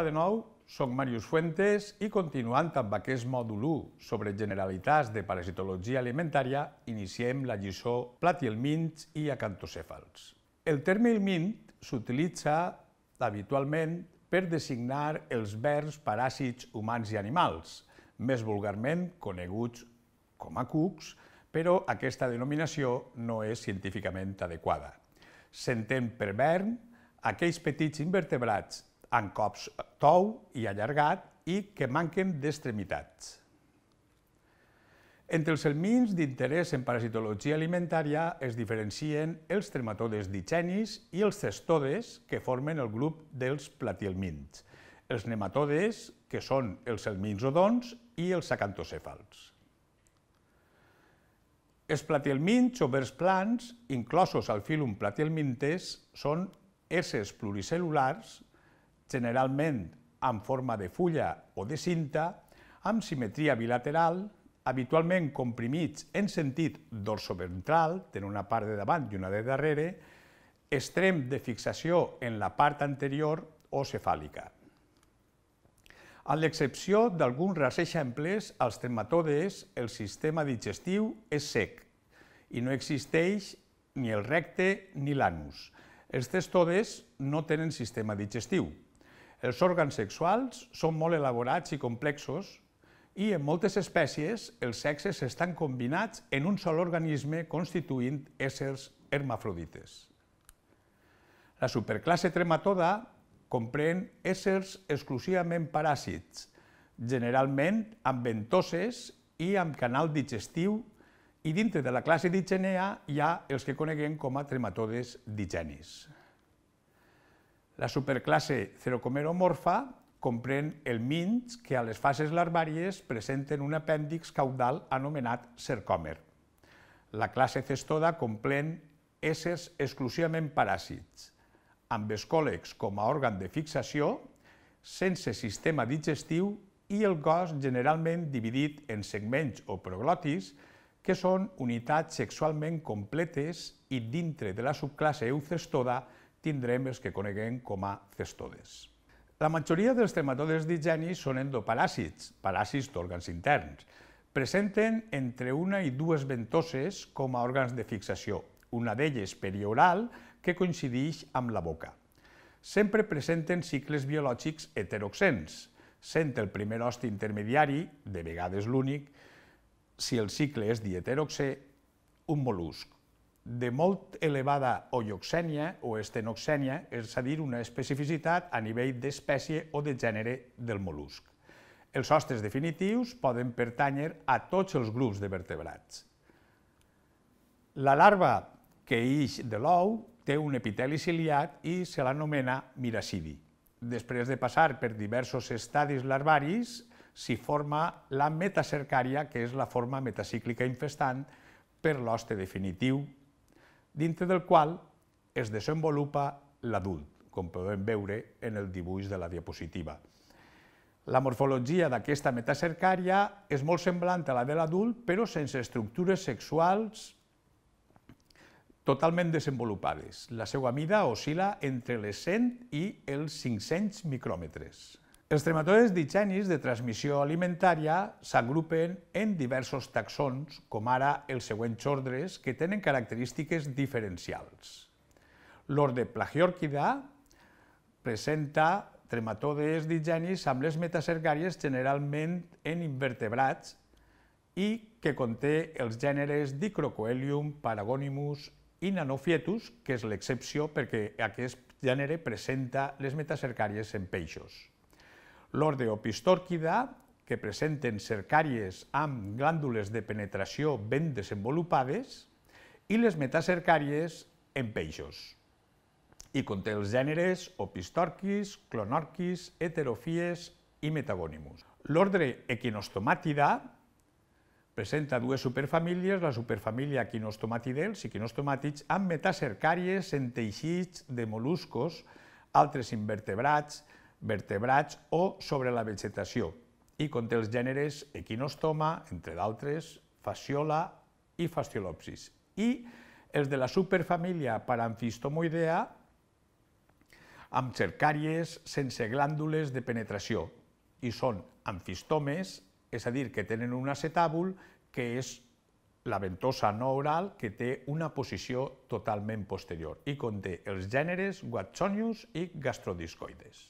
Hola de nou, soc Màrius Fuentes i continuant amb aquest mòdul 1 sobre generalitats de parasitologia alimentària, iniciem la lliçó plat i acantocèfals. El terme helmint s'utilitza habitualment per designar els verds paràsits humans i animals, més vulgarment coneguts com a cucs, però aquesta denominació no és científicament adequada. S'entén per vern aquells petits invertebrats amb cops tou i allargat i que manquen d'extremitats. Entre els helmins d'interès en parasitologia alimentària es diferencien els trematodes digenis i els cestodes, que formen el grup dels platihelmints, els nematodes, que són els helmins odons, i els acantocèfals. Els platelmints o vers plans, inclosos al fílum platihelmintes, són éssers pluricel·lulars generalment en forma de fulla o de cinta, amb simetria bilateral, habitualment comprimits en sentit dorsoventral, tenen una part de davant i una de darrere, extrem de fixació en la part anterior o cefàlica. A l'excepció d'alguns rars exemples, als trematodes el sistema digestiu és sec i no existeix ni el recte ni l'anus. Els testodes no tenen sistema digestiu, els òrgans sexuals són molt elaborats i complexos i en moltes espècies els sexes estan combinats en un sol organisme constituint éssers hermafrodites. La superclasse trematoda comprèn éssers exclusivament paràsits, generalment amb ventoses i amb canal digestiu, i dintre de la classe d'Igenea hi ha els que coneguem com a trematodes digenis. La superclasse cerocomeromorfa comprèn el minx que a les fases larvàries presenten un apèndix caudal anomenat cercòmer. La classe cestoda comprèn éssers exclusivament paràsits, amb escòlex com a òrgan de fixació, sense sistema digestiu i el cos generalment dividit en segments o proglotis, que són unitats sexualment completes i dintre de la subclasse eucestoda tindrem els que coneguem com a cestodes. La majoria dels trematodes d'higieni són endoparàsits, paràsits d'òrgans interns. Presenten entre una i dues ventoses com a òrgans de fixació, una d'elles perioral que coincideix amb la boca. Sempre presenten cicles biològics heteroxens, sent el primer hosti intermediari, de vegades l'únic, si el cicle és dieteroxè, un molusc, de molt elevada oioxènia o estenoxènia, és a dir, una especificitat a nivell d'espècie o de gènere del mol·lusc. Els sostres definitius poden pertànyer a tots els grups de vertebrats. La larva que ix de l'ou té un epiteli ciliat i se l'anomena miracidi. Després de passar per diversos estadis larvaris, s'hi forma la metacercària, que és la forma metacíclica infestant per l'hoste definitiu dintre del qual es desenvolupa l'adult, com podem veure en el dibuix de la diapositiva. La morfologia d'aquesta metacercària és molt semblant a la de l'adult, però sense estructures sexuals totalment desenvolupades. La seva mida oscil·la entre les 100 i els 500 micròmetres. Els trematodes digenis de transmissió alimentària s'agrupen en diversos taxons, com ara els següents ordres, que tenen característiques diferencials. L'ordre plagiòrquida presenta trematodes digenis amb les metacergàries generalment en invertebrats i que conté els gèneres Dicrocoelium, Paragonimus i Nanofietus, que és l'excepció perquè aquest gènere presenta les metacercàries en peixos opistòrquida, que presenten cercàries amb glàndules de penetració ben desenvolupades, i les metacercàries en peixos. I conté els gèneres opistorquis, clonorquis, heterofies i metagònimus. L'ordre equinostomàtida presenta dues superfamílies, la superfamília equinostomàtidels i equinostomàtids, amb metacercàries en teixits de moluscos, altres invertebrats, vertebrats o sobre la vegetació i conté els gèneres equinostoma, entre d'altres, fasciola i fasciolopsis. I els de la superfamília paramfistomoidea amb cercàries sense glàndules de penetració i són amfistomes, és a dir, que tenen un acetàbul que és la ventosa no oral que té una posició totalment posterior i conté els gèneres Watsonius i gastrodiscoides.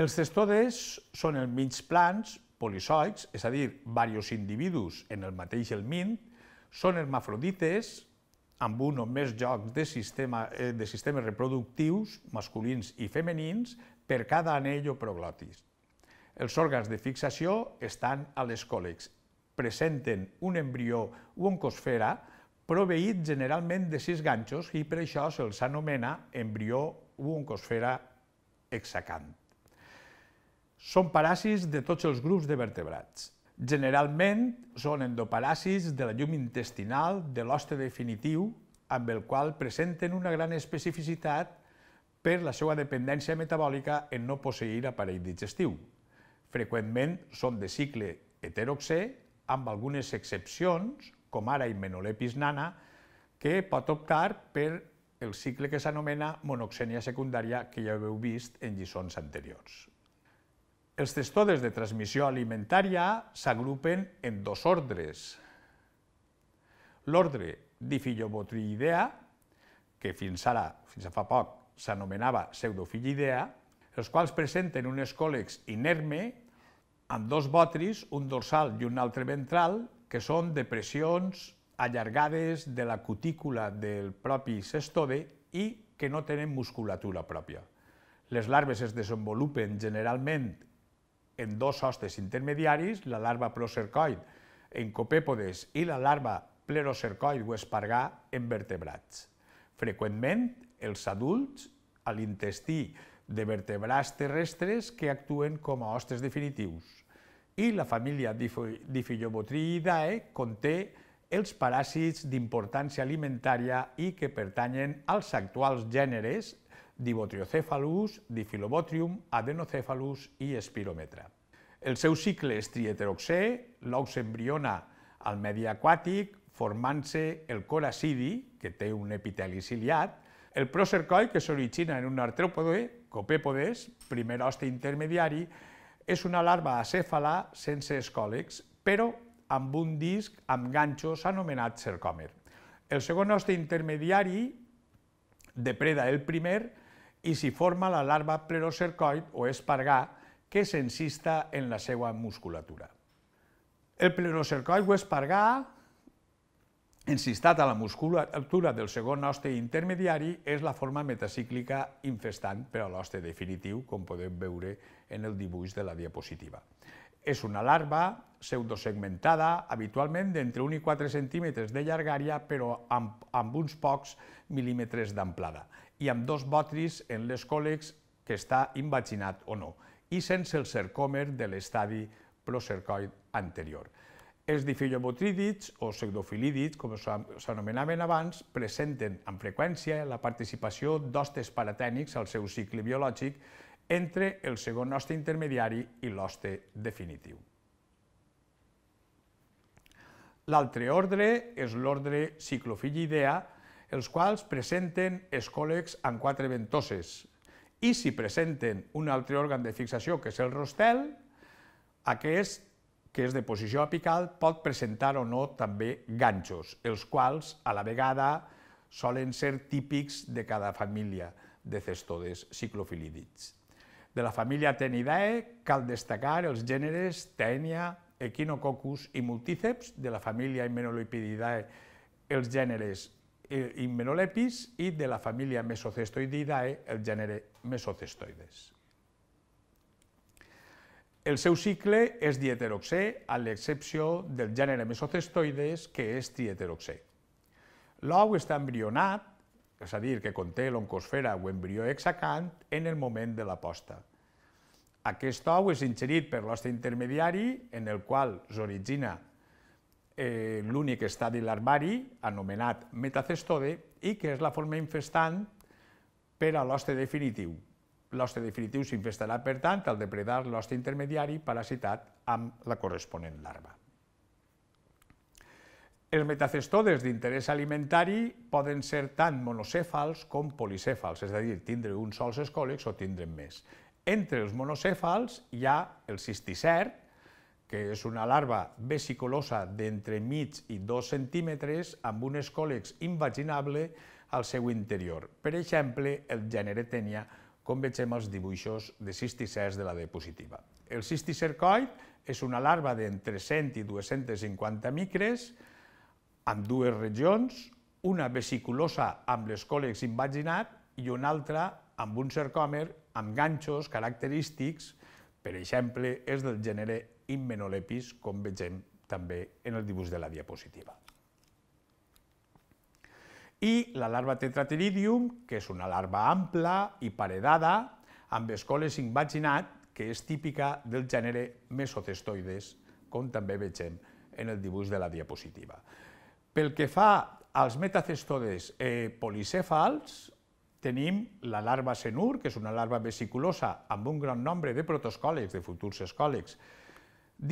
Els cestodes són els mig plans, polisoics, és a dir, varios individus en el mateix helmint, són hermafrodites, amb un o més jocs de, sistema, eh, de sistemes reproductius, masculins i femenins, per cada anell o proglotis. Els òrgans de fixació estan a les còlegs. Presenten un embrió o oncosfera proveït generalment de sis ganxos i per això se'ls anomena embrió o oncosfera hexacant. Són paràsits de tots els grups de vertebrats. Generalment són endoparàsits de la llum intestinal de l'hoste definitiu, amb el qual presenten una gran especificitat per la seva dependència metabòlica en no posseir aparell digestiu. Freqüentment són de cicle heteroxè, amb algunes excepcions, com ara Imenolepis nana, que pot optar per el cicle que s'anomena monoxènia secundària que ja heu vist en lliçons anteriors. Els testodes de transmissió alimentària s'agrupen en dos ordres. L'ordre difillobotriidea, que fins ara, fins a fa poc, s'anomenava pseudofillidea, els quals presenten un escòlex inerme amb dos botris, un dorsal i un altre ventral, que són depressions allargades de la cutícula del propi cestode i que no tenen musculatura pròpia. Les larves es desenvolupen generalment en dos hostes intermediaris, la larva procercoid en copèpodes i la larva plerocercoid o espargà en vertebrats. Freqüentment, els adults a l'intestí de vertebrats terrestres que actuen com a hostes definitius. I la família Diphylobotriidae conté els paràsits d'importància alimentària i que pertanyen als actuals gèneres Dibotriocephalus, Diphilobotrium, Adenocephalus i Spirometra. El seu cicle és trieteroxè, l'ou s'embriona al medi aquàtic, formant-se el coracidi, que té un epiteli ciliat, el procercoi, que s'origina en un artròpode, copèpodes, primer hoste intermediari, és una larva acèfala sense escòlex, però amb un disc amb ganxos anomenat cercòmer. El segon hoste intermediari depreda el primer, i s'hi forma la larva plerocercoid o espargà que s'encista en la seva musculatura. El plerocercoid o espargà, encistat a la musculatura del segon hoste intermediari, és la forma metacíclica infestant per a l'hoste definitiu, com podem veure en el dibuix de la diapositiva. És una larva pseudosegmentada, habitualment d'entre 1 i 4 centímetres de llargària, però amb, amb uns pocs mil·límetres d'amplada, i amb dos botris en les còlex que està invaginat o no, i sense el cercòmer de l'estadi procercoid anterior. Els difilobotrídids o pseudofilídids, com s'anomenaven abans, presenten amb freqüència la participació d'hostes paratènics al seu cicle biològic entre el segon hoste intermediari i l'hoste definitiu. L'altre ordre és l'ordre ciclofilidea, els quals presenten escòlex amb quatre ventoses, i si presenten un altre òrgan de fixació, que és el rostel, aquest, que és de posició apical, pot presentar o no també ganxos, els quals, a la vegada, solen ser típics de cada família de cestodes ciclofilídids. De la família Tenidae cal destacar els gèneres Tenia, Echinococcus i Multíceps, de la família Immenolipididae els gèneres eh, Immenolèpis i de la família Mesocestoididae el gènere Mesocestoides. El seu cicle és dieteroxè, a l'excepció del gènere mesocestoides, que és dieteroxè. L'ou està embrionat és a dir, que conté l'oncosfera o embrió hexacant en el moment de la posta. Aquest ou és ingerit per l'hoste intermediari, en el qual s'origina eh, l'únic estadi larvari, anomenat metacestode, i que és la forma infestant per a l'hoste definitiu. L'hoste definitiu s'infestarà, per tant, al depredar l'hoste intermediari parasitat amb la corresponent larva. Els metacestodes d'interès alimentari poden ser tant monocèfals com policèfals, és a dir, tindre un sols escòlex o tindre'n més. Entre els monocèfals hi ha el cisticert, que és una larva vesicolosa d'entre mig i 2 centímetres amb un escòlex invaginable al seu interior. Per exemple, el gènere tenia, com vegem als dibuixos de cisticerts de la diapositiva. El cisticercoid és una larva d'entre 100 i 250 micres, amb dues regions, una vesiculosa amb l'escòlex invaginat i una altra amb un cercòmer amb ganxos característics, per exemple, és del gènere Immenolepis, com vegem també en el dibuix de la diapositiva. I la larva tetrateridium, que és una larva ampla i paredada, amb escoles invaginat, que és típica del gènere mesotestoides, com també vegem en el dibuix de la diapositiva. Pel que fa als metacestodes eh, policèfals, tenim la larva senur, que és una larva vesiculosa amb un gran nombre de protoscòlegs, de futurs escòlegs,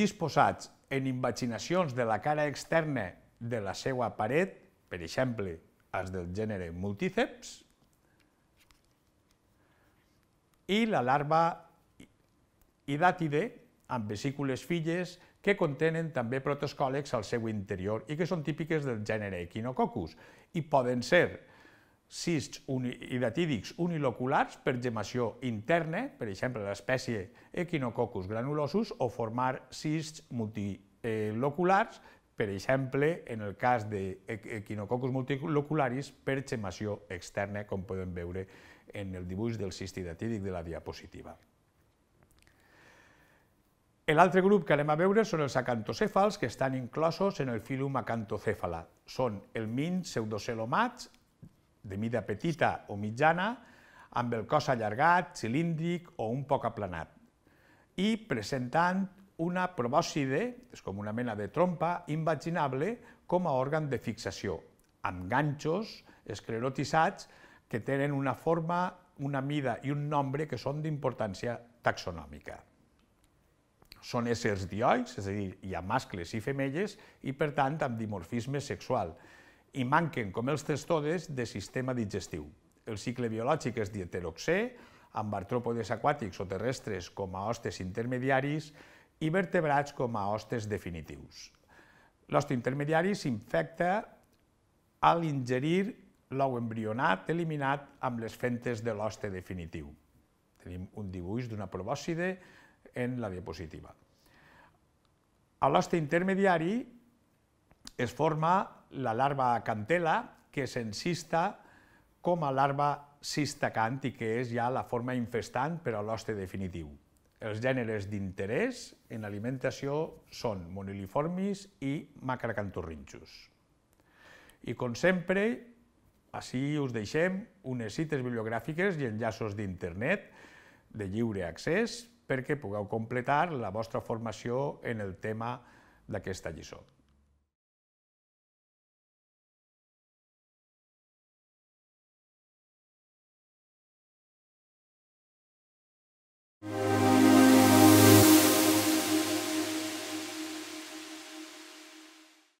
disposats en invaginacions de la cara externa de la seva paret, per exemple, els del gènere multíceps, i la larva hidàtide, amb vesícules filles, que contenen també protoscòlegs al seu interior i que són típiques del gènere Equinococcus i poden ser cists hidatídics uniloculars per gemació interna, per exemple l'espècie Equinococcus granulosus, o formar cists multiloculars, per exemple, en el cas d'Equinococcus multilocularis, per gemació externa, com podem veure en el dibuix del cist hidatídic de la diapositiva. L'altre grup que anem a veure són els acantocèfals, que estan inclosos en el filum acantocèfala. Són el min pseudocelomats, de mida petita o mitjana, amb el cos allargat, cilíndric o un poc aplanat, i presentant una probòcide, és com una mena de trompa, invaginable com a òrgan de fixació, amb ganxos esclerotitzats que tenen una forma, una mida i un nombre que són d'importància taxonòmica. Són éssers dioics, és a dir, hi ha mascles i femelles, i per tant amb dimorfisme sexual, i manquen, com els testodes, de sistema digestiu. El cicle biològic és dieteroxè, amb artròpodes aquàtics o terrestres com a hostes intermediaris i vertebrats com a hostes definitius. L'hoste intermediari s'infecta al ingerir l'ou embrionat eliminat amb les fentes de l'hoste definitiu. Tenim un dibuix d'una probòscide en la diapositiva. A l'hoste intermediari es forma la larva cantela, que s'ensista com a larva cistacant i que és ja la forma infestant per a l'hoste definitiu. Els gèneres d'interès en alimentació són moniliformis i macracantorrinxos. I com sempre, així us deixem unes cites bibliogràfiques i enllaços d'internet de lliure accés perquè pugueu completar la vostra formació en el tema d'aquesta lliçó.